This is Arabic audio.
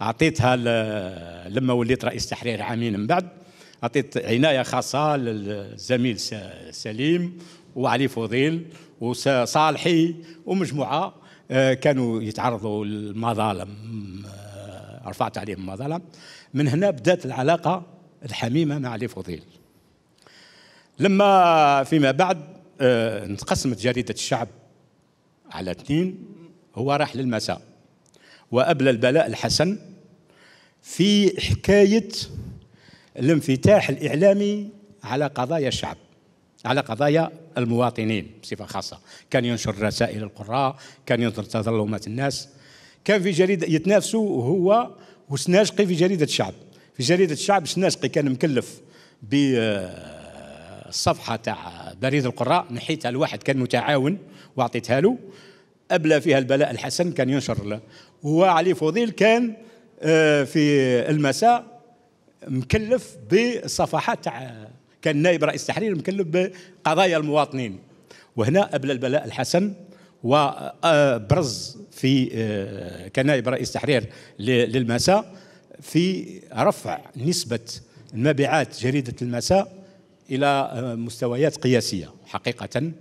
اعطيتها لما وليت رئيس تحرير عامين من بعد اعطيت عنايه خاصه للزميل سليم وعلي فضيل وصالحي ومجموعه آه، كانوا يتعرضوا للمظالم آه، رفعت عليهم مظالم من هنا بدات العلاقه الحميمه مع علي فضيل لما فيما بعد آه، انقسمت جريده الشعب على اثنين هو راح للمساء وأبلى البلاء الحسن في حكاية الانفتاح الإعلامي على قضايا الشعب على قضايا المواطنين بصفة خاصة كان ينشر رسائل القراء كان ينشر تظلمات الناس كان في جريدة يتنافسوا هو وسناشقي في جريدة الشعب في جريدة الشعب سناشقي كان مكلف ب الصفحة تاع بريد القراء نحيتها لواحد كان متعاون واعطيتها له أبلى فيها البلاء الحسن كان ينشر له وعلي فضيل كان آه، في المساء مكلف بالصفحات تاع آه، كان نائب رئيس التحرير مكلف بقضايا المواطنين وهنا أبلى البلاء الحسن وبرز في آه، كنائب رئيس تحرير للمساء في رفع نسبة مبيعات جريدة المساء إلى مستويات قياسية حقيقة